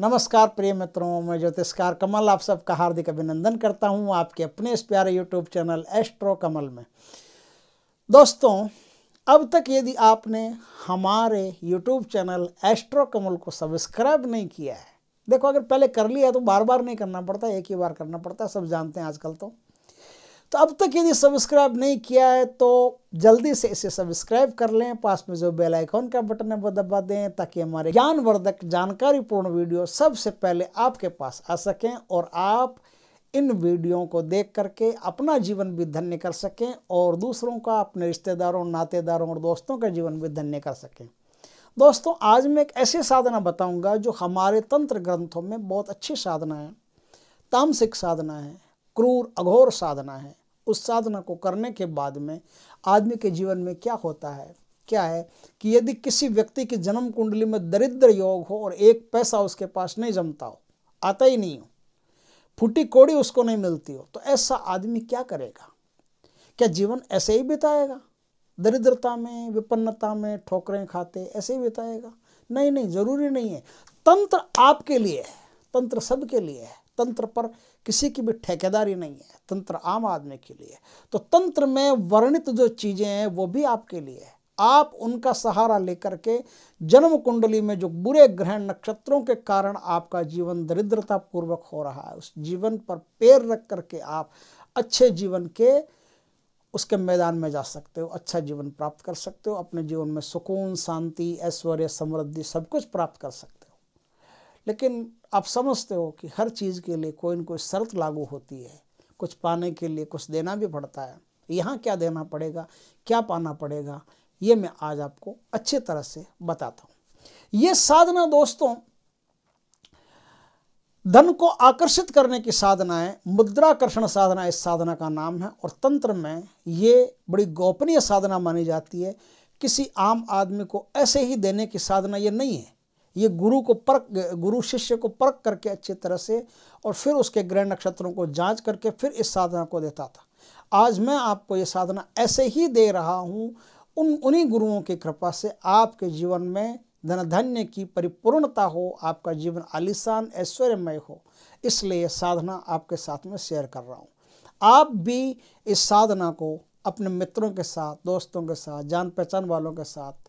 नमस्कार प्रिय मित्रों मैं ज्योतिषकार कमल आप सबका हार्दिक अभिनंदन करता हूं आपके अपने इस प्यारे यूट्यूब चैनल एस्ट्रो कमल में दोस्तों अब तक यदि आपने हमारे यूट्यूब चैनल एस्ट्रो कमल को सब्सक्राइब नहीं किया है देखो अगर पहले कर लिया तो बार बार नहीं करना पड़ता एक ही बार करना पड़ता सब जानते हैं आजकल तो तो अब तक यदि सब्सक्राइब नहीं किया है तो जल्दी से इसे सब्सक्राइब कर लें पास में जो बेल आइकॉन का बटन है वो दबा दें ताकि हमारे ज्ञानवर्धक जानकारी पूर्ण वीडियो सबसे पहले आपके पास आ सकें और आप इन वीडियो को देख करके अपना जीवन भी धन्य कर सकें और दूसरों का अपने रिश्तेदारों नातेदारों और दोस्तों का जीवन भी धन्य कर सकें दोस्तों आज मैं एक ऐसी साधना बताऊंगा जो हमारे तंत्र ग्रंथों में बहुत अच्छी साधना है तामसिक साधना है क्रूर अघोर साधना है उस साधना को करने के बाद में आदमी के जीवन में क्या होता है क्या है कि यदि किसी व्यक्ति की जन्म कुंडली में दरिद्र योग हो और एक पैसा उसके पास नहीं जमता हो आता ही नहीं हो फूटी कोड़ी उसको नहीं मिलती हो तो ऐसा आदमी क्या करेगा क्या जीवन ऐसे ही बिताएगा दरिद्रता में विपन्नता में ठोकरें खाते ऐसे ही बिताएगा नहीं नहीं जरूरी नहीं है तंत्र आपके लिए है तंत्र सबके लिए है तंत्र पर किसी की भी ठेकेदारी नहीं है तंत्र आम आदमी के लिए तो तंत्र में वर्णित जो चीज़ें हैं वो भी आपके लिए है आप उनका सहारा लेकर के जन्म कुंडली में जो बुरे ग्रह नक्षत्रों के कारण आपका जीवन दरिद्रता पूर्वक हो रहा है उस जीवन पर पैर रख करके आप अच्छे जीवन के उसके मैदान में जा सकते हो अच्छा जीवन प्राप्त कर सकते हो अपने जीवन में सुकून शांति ऐश्वर्य समृद्धि सब कुछ प्राप्त कर सकते हो लेकिन आप समझते हो कि हर चीज़ के लिए कोई न कोई शर्त लागू होती है कुछ पाने के लिए कुछ देना भी पड़ता है यहाँ क्या देना पड़ेगा क्या पाना पड़ेगा ये मैं आज आपको अच्छे तरह से बताता हूँ ये साधना दोस्तों धन को आकर्षित करने की साधना है मुद्राकर्षण साधना इस साधना का नाम है और तंत्र में ये बड़ी गोपनीय साधना मानी जाती है किसी आम आदमी को ऐसे ही देने की साधना ये नहीं है ये गुरु को परख गुरु शिष्य को परख करके अच्छी तरह से और फिर उसके ग्रह नक्षत्रों को जांच करके फिर इस साधना को देता था आज मैं आपको ये साधना ऐसे ही दे रहा हूँ उन उन्हीं गुरुओं की कृपा से आपके जीवन में धनधन्य की परिपूर्णता हो आपका जीवन आलिशान ऐश्वर्यमय हो इसलिए साधना आपके साथ में शेयर कर रहा हूँ आप भी इस साधना को अपने मित्रों के साथ दोस्तों के साथ जान पहचान वालों के साथ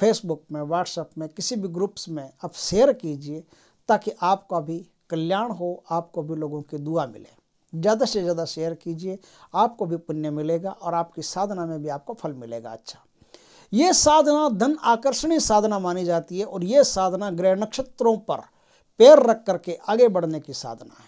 फेसबुक में व्हाट्सएप में किसी भी ग्रुप्स में आप शेयर कीजिए ताकि आपका भी कल्याण हो आपको भी लोगों की दुआ मिले ज़्यादा से ज़्यादा शेयर कीजिए आपको भी पुण्य मिलेगा और आपकी साधना में भी आपको फल मिलेगा अच्छा ये साधना धन आकर्षणीय साधना मानी जाती है और ये साधना ग्रह नक्षत्रों पर पैर रख करके आगे बढ़ने की साधना है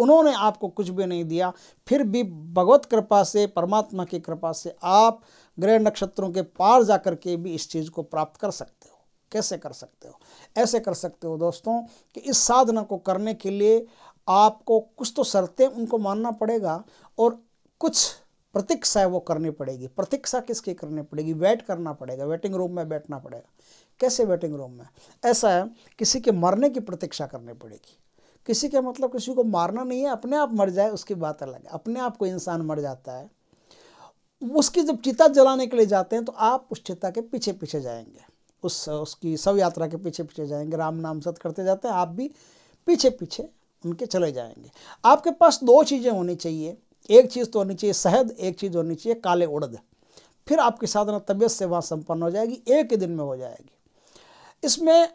उन्होंने आपको कुछ भी नहीं दिया फिर भी भगवत कृपा से परमात्मा की कृपा से आप ग्रह नक्षत्रों के पार जा कर के भी इस चीज़ को प्राप्त कर सकते हो कैसे कर सकते हो ऐसे कर सकते हो दोस्तों कि इस साधना को करने के लिए आपको कुछ तो शर्तें उनको मानना पड़ेगा और कुछ प्रतीक्षा वो करनी पड़ेगी प्रतीक्षा किसकी करनी पड़ेगी वेट करना पड़ेगा वेटिंग रूम में बैठना पड़ेगा कैसे वेटिंग रूम में ऐसा है किसी के मरने की प्रतीक्षा करनी पड़ेगी किसी का मतलब किसी को मारना नहीं है अपने आप मर जाए उसकी बात अलग है अपने आप को इंसान मर जाता है उसकी जब चिता जलाने के लिए जाते हैं तो आप उस चिता के पीछे पीछे जाएंगे उस उसकी सब यात्रा के पीछे पीछे जाएंगे राम नाम सत करते जाते हैं आप भी पीछे पीछे उनके चले जाएंगे आपके पास दो चीज़ें होनी चाहिए एक चीज़ तो होनी चाहिए शहद एक चीज़ होनी चाहिए काले उड़द फिर आपकी साधना तबीयत से वहाँ संपन्न हो जाएगी एक ही दिन में हो जाएगी इसमें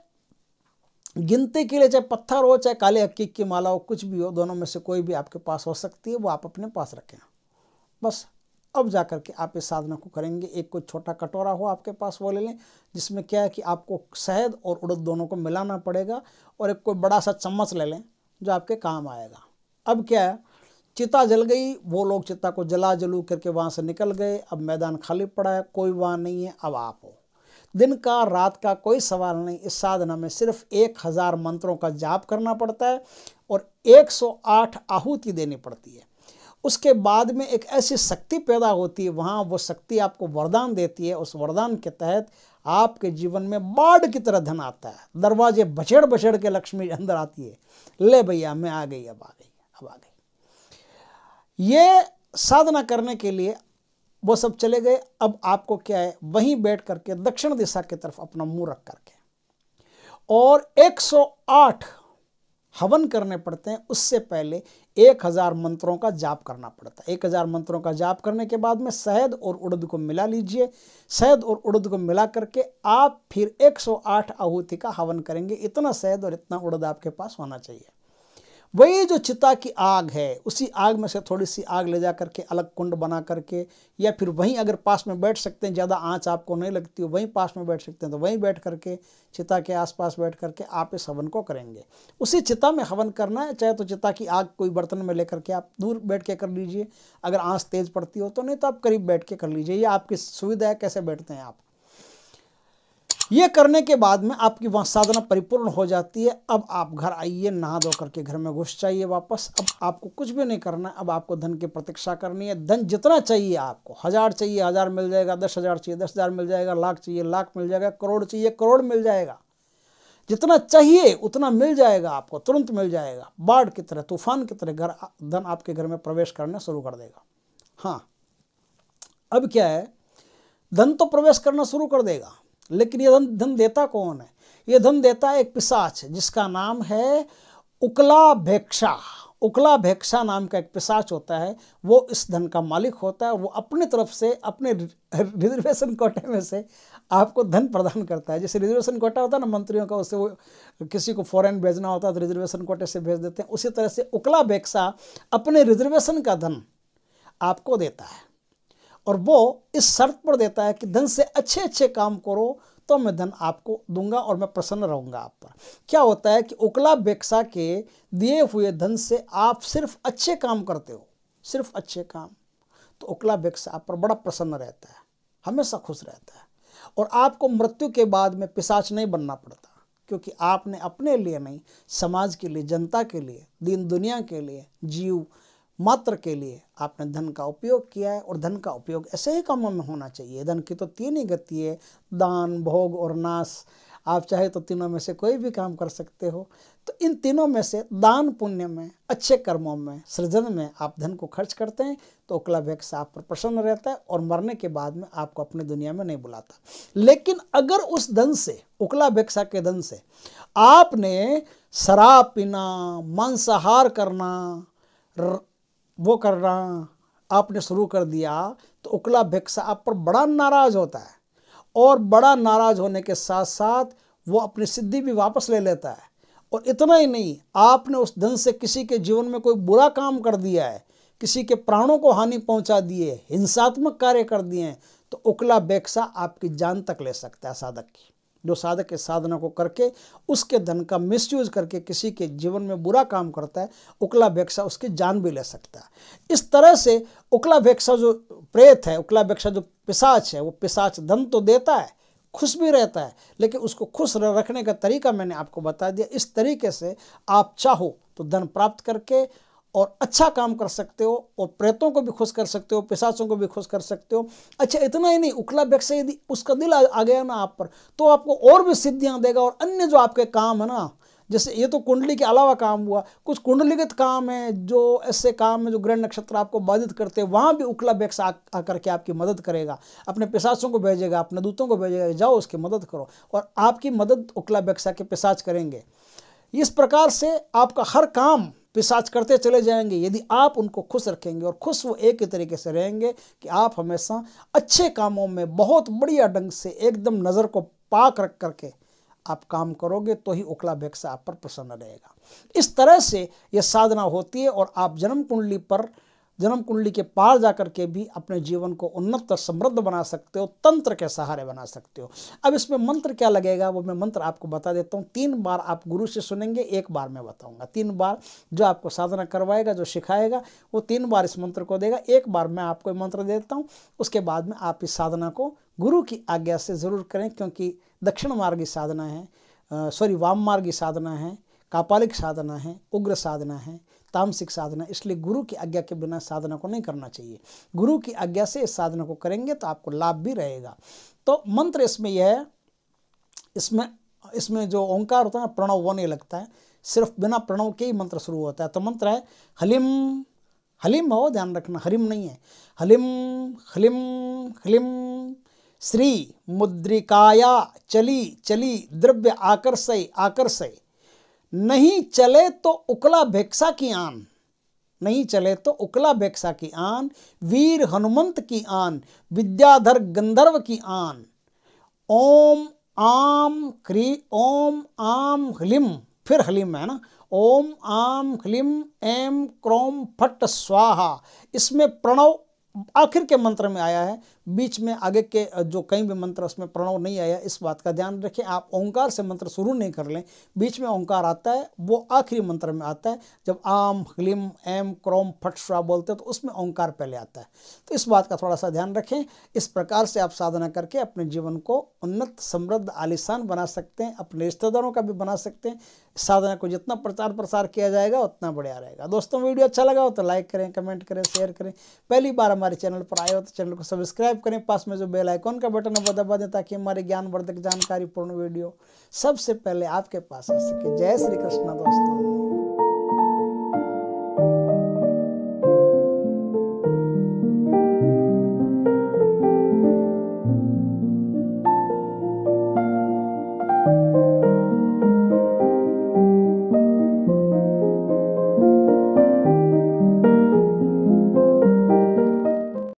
गिनती के लिए चाहे पत्थर हो चाहे काले हकीक की माला हो कुछ भी हो दोनों में से कोई भी आपके पास हो सकती है वो आप अपने पास रखें बस अब जा करके के आप इस साधना को करेंगे एक कोई छोटा कटोरा हो आपके पास वो ले लें जिसमें क्या है कि आपको शहद और उड़द दोनों को मिलाना पड़ेगा और एक कोई बड़ा सा चम्मच ले लें जो आपके काम आएगा अब क्या है चिता जल गई वो लोग चिता को जला जलू करके वहाँ से निकल गए अब मैदान खाली पड़ा है कोई वहाँ नहीं है अब आप हो दिन का रात का कोई सवाल नहीं इस साधना में सिर्फ एक हज़ार मंत्रों का जाप करना पड़ता है और 108 आहुति देनी पड़ती है उसके बाद में एक ऐसी शक्ति पैदा होती है वहाँ वो शक्ति आपको वरदान देती है उस वरदान के तहत आपके जीवन में बाढ़ की तरह धन आता है दरवाजे बछेड़ बछेड़ के लक्ष्मी अंदर आती है ले भैया मैं आ गई अब आ गई अब आ गई ये साधना करने के लिए वो सब चले गए अब आपको क्या है वहीं बैठ करके दक्षिण दिशा की तरफ अपना मुंह रख करके और 108 हवन करने पड़ते हैं उससे पहले 1000 मंत्रों का जाप करना पड़ता है 1000 मंत्रों का जाप करने के बाद में शहद और उड़द को मिला लीजिए शहद और उड़द को मिला करके आप फिर 108 आहुति का हवन करेंगे इतना शहद और इतना उड़द आपके पास होना चाहिए वही जो चिता की आग है उसी आग में से थोड़ी सी आग ले जा करके अलग कुंड बना करके या फिर वहीं अगर पास में बैठ सकते हैं ज़्यादा आँच आपको नहीं लगती हो वहीं पास में बैठ सकते हैं तो वहीं बैठ करके चिता के आसपास बैठ करके आप इस हवन को करेंगे उसी चिता में हवन करना है चाहे तो चिता की आग कोई बर्तन में लेकर के आप दूर बैठ के कर लीजिए अगर आँच तेज़ पड़ती हो तो नहीं तो आप करीब बैठ के कर लीजिए ये आपकी सुविधा है कैसे बैठते हैं आप ये करने के बाद में आपकी वहाँ साधना परिपूर्ण हो जाती है अब आप घर आइए नहा धो करके घर में घुस जाइए वापस अब आपको कुछ भी नहीं करना अब आपको धन की प्रतीक्षा करनी है धन जितना चाहिए आपको हज़ार चाहिए हज़ार मिल जाएगा दस हज़ार चाहिए दस हज़ार मिल जाएगा लाख चाहिए लाख मिल जाएगा करोड़ चाहिए करोड़ मिल जाएगा जितना चाहिए उतना मिल जाएगा आपको तुरंत मिल जाएगा बाढ़ की तरह तूफान की तरह घर धन आपके घर में प्रवेश करना शुरू कर देगा हाँ अब क्या है धन तो प्रवेश करना शुरू कर देगा लेकिन ये धन धन देता कौन है ये धन देता है एक पिशाच जिसका नाम है उकला भेक्षा उकला भेक्षा नाम का एक पिशाच होता है वो इस धन का मालिक होता है वो अपने तरफ से अपने रिजर्वेशन कोटे में से आपको धन प्रदान करता है जैसे रिजर्वेशन कोटा होता है ना मंत्रियों का उससे वो किसी को फॉरेन भेजना होता है तो रिजर्वेशन कोटे से भेज देते हैं उसी तरह से उकला भेक्षा अपने रिजर्वेशन का धन आपको देता है और वो इस शर्त पर देता है कि धन से अच्छे अच्छे काम करो तो मैं धन आपको दूंगा और मैं प्रसन्न रहूंगा आप पर क्या होता है कि उकला बेक्सा के दिए हुए धन से आप सिर्फ अच्छे काम करते हो सिर्फ अच्छे काम तो उकला बेक्सा आप पर बड़ा प्रसन्न रहता है हमेशा खुश रहता है और आपको मृत्यु के बाद में पिशाच नहीं बनना पड़ता क्योंकि आपने अपने लिए नहीं समाज के लिए जनता के लिए दीन दुनिया के लिए जीव मात्र के लिए आपने धन का उपयोग किया है और धन का उपयोग ऐसे ही कामों में होना चाहिए धन की तो तीन ही गति है दान भोग और नाश आप चाहे तो तीनों में से कोई भी काम कर सकते हो तो इन तीनों में से दान पुण्य में अच्छे कर्मों में सृजन में आप धन को खर्च करते हैं तो उकला भैक्स आप पर प्रसन्न रहता है और मरने के बाद में आपको अपनी दुनिया में नहीं बुलाता लेकिन अगर उस धन से उकला भिक्षा के धन से आपने शराब पीना मांसाहार करना वो करना आपने शुरू कर दिया तो उकला भिक्षा आप पर बड़ा नाराज होता है और बड़ा नाराज होने के साथ साथ वो अपनी सिद्धि भी वापस ले लेता है और इतना ही नहीं आपने उस धन से किसी के जीवन में कोई बुरा काम कर दिया है किसी के प्राणों को हानि पहुंचा दिए हिंसात्मक कार्य कर दिए हैं तो उकला बेक्सा आपकी जान तक ले सकता है साधक की जो साधक इस साधना को करके उसके धन का मिसयूज करके किसी के जीवन में बुरा काम करता है उकला भेक्षा उसकी जान भी ले सकता है इस तरह से उकला भेक्षा जो प्रेत है उकला भेक्षा जो पिसाच है वो पिसाच धन तो देता है खुश भी रहता है लेकिन उसको खुश रखने का तरीका मैंने आपको बता दिया इस तरीके से आप चाहो तो धन प्राप्त करके और अच्छा काम कर सकते हो और प्रेतों को भी खुश कर सकते हो पिशाचों को भी खुश कर सकते हो अच्छा इतना ही नहीं उखला व्यक्ति यदि उसका दिल आ, गया ना आप पर तो आपको और भी सिद्धियाँ देगा और अन्य जो आपके काम है ना जैसे ये तो कुंडली के अलावा काम हुआ कुछ कुंडलीगत काम है जो ऐसे काम है जो ग्रह नक्षत्र आपको बाधित करते हैं वहाँ भी उखला व्यक्स आकर के आपकी मदद करेगा अपने पिशाचों को भेजेगा अपने दूतों को भेजेगा जाओ उसकी मदद करो और आपकी मदद उखला व्यक्सा के पिशाच करेंगे इस प्रकार से आपका हर काम पिशाच करते चले जाएंगे यदि आप उनको खुश रखेंगे और खुश वो एक ही तरीके से रहेंगे कि आप हमेशा अच्छे कामों में बहुत बढ़िया ढंग से एकदम नज़र को पाक रख करके आप काम करोगे तो ही उखला भेक्सा आप पर प्रसन्न रहेगा इस तरह से यह साधना होती है और आप जन्म कुंडली पर जन्म कुंडली के पार जा कर के भी अपने जीवन को उन्नत समृद्ध बना सकते हो तंत्र के सहारे बना सकते हो अब इसमें मंत्र क्या लगेगा वो मैं मंत्र आपको बता देता हूँ तीन बार आप गुरु से सुनेंगे एक बार मैं बताऊँगा तीन बार जो आपको साधना करवाएगा जो सिखाएगा वो तीन बार इस मंत्र को देगा एक बार मैं आपको मंत्र देता हूँ उसके बाद में आप इस साधना को गुरु की आज्ञा से ज़रूर करें क्योंकि दक्षिण मार्गी साधना है सॉरी वाम मार्गी साधना है कापालिक साधना है उग्र साधना है तामसिक साधना इसलिए गुरु की आज्ञा के बिना साधना को नहीं करना चाहिए गुरु की आज्ञा से इस साधना को करेंगे तो आपको लाभ भी रहेगा तो मंत्र इसमें यह है इसमें इसमें जो ओंकार होता है ना प्रणव वो नहीं लगता है सिर्फ बिना प्रणव के ही मंत्र शुरू होता है तो मंत्र है हलिम हलिम हो ध्यान रखना हरिम नहीं है हलिम हलिम हलिम श्री मुद्रिकाया चली चली द्रव्य आकर्षय आकर्षय नहीं चले तो उकला भिक्षा की आन नहीं चले तो उकला भिक्षा की आन वीर हनुमंत की आन विद्याधर गंधर्व की आन ओम आम क्री ओम आम ह्लिम फिर हलिम है ना ओम आम ह्लिम एम क्रोम फट स्वाहा इसमें प्रणव आखिर के मंत्र में आया है बीच में आगे के जो कहीं भी मंत्र उसमें प्रणव नहीं आया इस बात का ध्यान रखें आप ओंकार से मंत्र शुरू नहीं कर लें बीच में ओंकार आता है वो आखिरी मंत्र में आता है जब आम ह्लिम एम क्रोम फट श्वा बोलते हैं तो उसमें ओंकार पहले आता है तो इस बात का थोड़ा सा ध्यान रखें इस प्रकार से आप साधना करके अपने जीवन को उन्नत समृद्ध आलिशान बना सकते हैं अपने रिश्तेदारों का भी बना सकते हैं साधना को जितना प्रचार प्रसार किया जाएगा उतना बढ़िया रहेगा दोस्तों वीडियो अच्छा लगा हो तो लाइक करें कमेंट करें शेयर करें पहली बार हमारे चैनल पर आए हो तो चैनल को सब्सक्राइब सब्सक्राइब करें पास में जो बेल आइकॉन का बटन है वो दबा दें ताकि हमारे ज्ञानवर्धक जानकारी पूर्ण वीडियो सबसे पहले आपके पास आ सके जय श्री कृष्णा दोस्तों